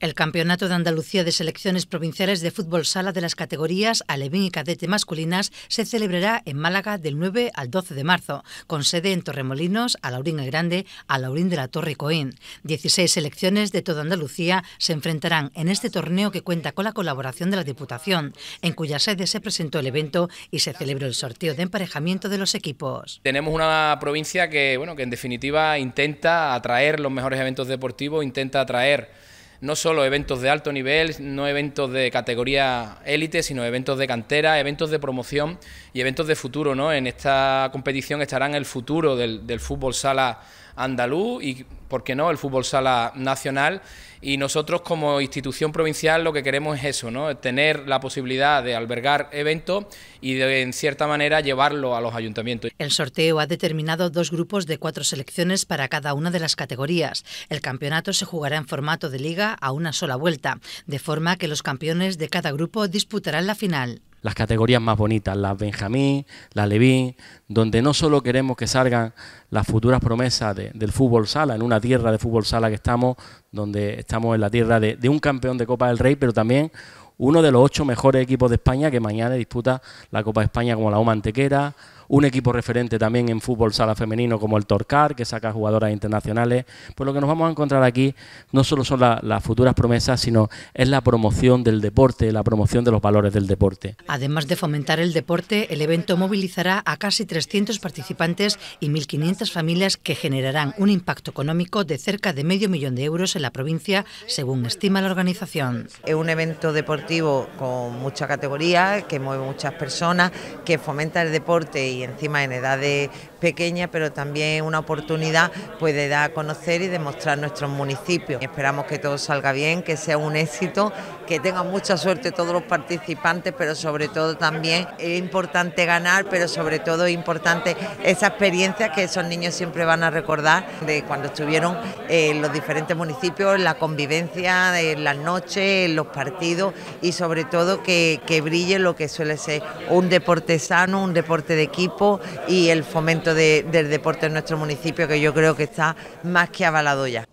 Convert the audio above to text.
El Campeonato de Andalucía de Selecciones Provinciales de Fútbol Sala de las categorías Alevín y Cadete Masculinas se celebrará en Málaga del 9 al 12 de marzo, con sede en Torremolinos, Alaurín el Grande, Alaurín de la Torre y Coín. 16 selecciones de toda Andalucía se enfrentarán en este torneo que cuenta con la colaboración de la Diputación, en cuya sede se presentó el evento y se celebró el sorteo de emparejamiento de los equipos. Tenemos una provincia que, bueno, que en definitiva intenta atraer los mejores eventos deportivos, intenta atraer no solo eventos de alto nivel, no eventos de categoría élite, sino eventos de cantera, eventos de promoción y eventos de futuro. ¿no? En esta competición estarán el futuro del, del fútbol sala andaluz y, ¿por qué no?, el fútbol sala nacional. Y nosotros como institución provincial lo que queremos es eso, ¿no? Tener la posibilidad de albergar eventos y de, en cierta manera, llevarlo a los ayuntamientos. El sorteo ha determinado dos grupos de cuatro selecciones para cada una de las categorías. El campeonato se jugará en formato de liga a una sola vuelta, de forma que los campeones de cada grupo disputarán la final las categorías más bonitas, las Benjamín, las Levín, donde no solo queremos que salgan las futuras promesas del fútbol sala, en una tierra de fútbol sala que estamos, donde estamos en la tierra de, de un campeón de Copa del Rey, pero también uno de los ocho mejores equipos de España que mañana disputa la Copa de España como la O Mantequera un equipo referente también en fútbol sala femenino como el Torcar, que saca jugadoras internacionales. Pues lo que nos vamos a encontrar aquí no solo son las futuras promesas, sino es la promoción del deporte, la promoción de los valores del deporte. Además de fomentar el deporte, el evento movilizará a casi 300 participantes y 1.500 familias que generarán un impacto económico de cerca de medio millón de euros en la provincia, según estima la organización. Es un evento deportivo con mucha categoría, que mueve muchas personas, que fomenta el deporte y y encima en edad de pequeña, pero también una oportunidad puede de dar a conocer y demostrar nuestros municipios. Esperamos que todo salga bien, que sea un éxito, que tengan mucha suerte todos los participantes, pero sobre todo también es importante ganar, pero sobre todo es importante esa experiencia que esos niños siempre van a recordar de cuando estuvieron en los diferentes municipios, la convivencia, en las noches, los partidos y sobre todo que, que brille lo que suele ser un deporte sano, un deporte de equipo y el fomento del deporte en nuestro municipio que yo creo que está más que avalado ya.